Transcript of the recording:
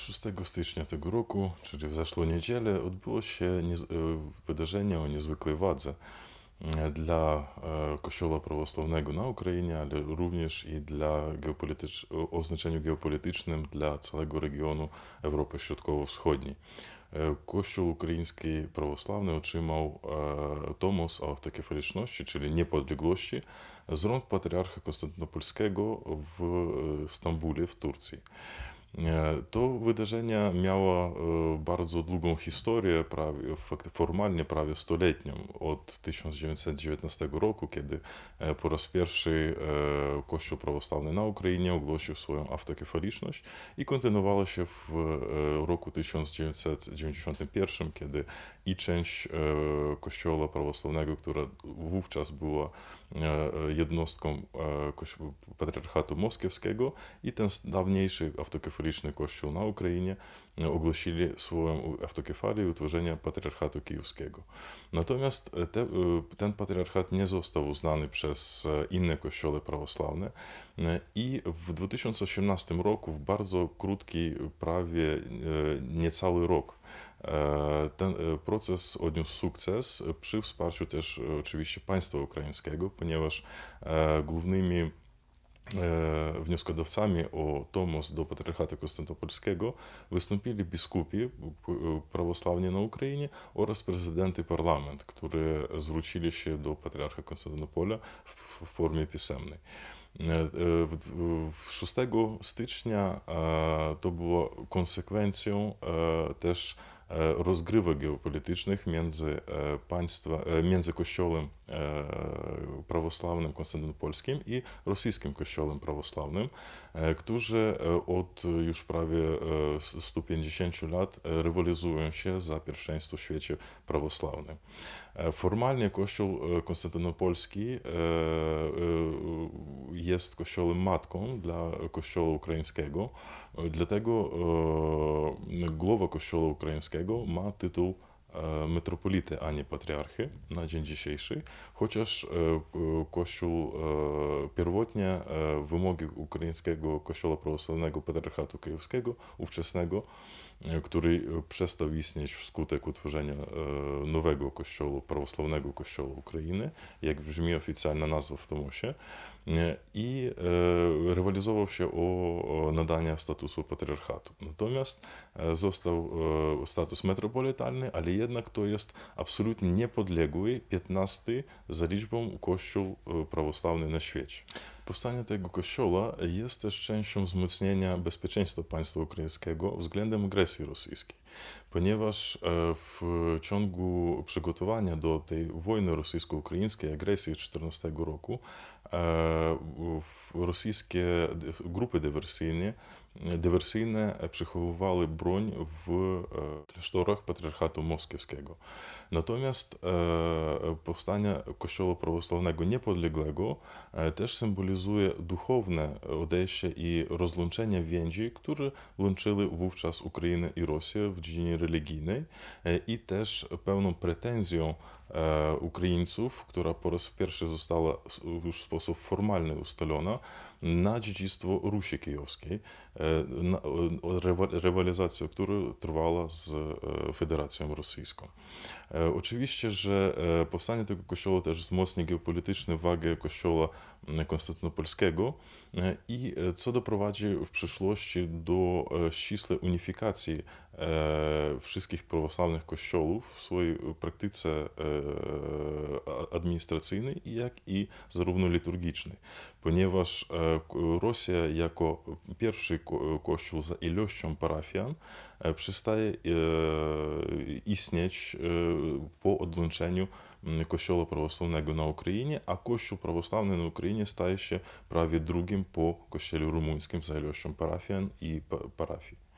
6 stycznia tego roku, czyli w zeszłą niedzielę, odbyło się e, wydarzenie o niezwykłej wadze e, dla e, Kościoła Prawosławnego na Ukrainie, ale również i dla geopolitycz... o znaczeniu geopolitycznym dla całego regionu Europy Środkowo-Wschodniej. Kościół Ukraiński Prawosławny otrzymał tomos o автокефалічності, czyli niepodległości, z rąk patriarcha Konstantynopolskiego w Stambule w Turcji. E, to wydarzenie miało e, bardzo długą historię, prawie, formalnie prawie stuletnią, od 1919 roku, kiedy e, po raz pierwszy Kościół prawosławny na Ukrainie ogłosił swoją autokefaliczność i kontynuowało się w roku 1991, kiedy i część Kościoła prawosławnego, która wówczas była jednostką Patriarchatu Moskiewskiego i ten dawniejszy autokefaliczny liturgiczny kościół na Ukrainie, ogłosili słowem i utworzenia Patriarchatu Kijowskiego. Natomiast ten patriarchat nie został uznany przez inne kościoły prawosławne i w 2018 roku, w bardzo krótki, prawie niecały rok, ten e, proces odniósł sukces przy wsparciu też e, oczywiście państwa ukraińskiego, ponieważ e, głównymi wnioskodawcami o tomos do Patriarchatu Konstantynopolskiego wystąpili biskupi prawosławni na Ukrainie oraz prezydent i parlament, którzy zwrócili się do Patriarcha Konstantynopola w, w formie pisemnej. 6 stycznia to było konsekwencją też E, rozgrywek geopolitycznych między e, państwa, e, między kościołem prawosławnym konstantynopolskim i rosyjskim kościołem prawosławnym, którzy od już prawie 150 lat rywalizują się za pierwszeństwo w świecie prawosławnym. Formalnie kościół konstantynopolski jest kościołem matką dla kościoła ukraińskiego, dlatego głowa kościoła ukraińskiego Wielkiego ma tytuł E, metropolity, a nie patriarchy na dzień dzisiejszy, chociaż e, e, Kościół pierwotnie wymogi ukraińskiego Kościoła Prawosławnego Patriarchatu Kijowskiego ówczesnego, który przestał istnieć wskutek utworzenia nowego kościoła, prawosławnego kościoła Ukrainy, jak brzmi oficjalna nazwa w Tomosie, i rywalizował się o nadanie statusu patriarchatu. Natomiast został status metropolitalny, ale jednak to jest absolutnie niepodległy, 15 za liczbą kościół e, prawosławny na świecie. Powstanie tego kościoła jest też częścią wzmocnienia bezpieczeństwa państwa ukraińskiego względem agresji rosyjskiej, ponieważ e, w ciągu przygotowania do tej wojny rosyjsko-ukraińskiej, agresji 14 roku, e, rosyjskie grupy dywersyjne, dywersyjne przechowywały broń w e, klasztorach Patriarchatu Moskiewskiego. Natomiast powstanie Kościoła Prawosławnego Niepodległego też symbolizuje symbolizuje duchowne odejście i rozłączenie więzi, które łączyły wówczas Ukrainę i Rosję w dziedzinie religijnej e, i też pewną pretensją E, Ukraińców, która po raz pierwszy została już w sposób formalny ustalona na dziedzictwo Rusi Kijowskiej, e, rywalizacja, która trwała z e, Federacją Rosyjską. Oczywiście, że powstanie tego kościoła też wzmocni geopolityczną wagę kościoła konstantynopolskiego i co doprowadzi w przyszłości do ścisłej unifikacji wszystkich prawosławnych kościołów w swojej praktyce administracyjnej, jak i zarówno liturgicznej, ponieważ Rosja jako pierwszy kościół za ilością parafian przestaje istnieć po odłączeniu Kościoła prawosławnego na Ukrainie, a Kościół prawosławny na Ukrainie staje się prawie drugim po Kościele rumuńskim za ilością parafian i parafii.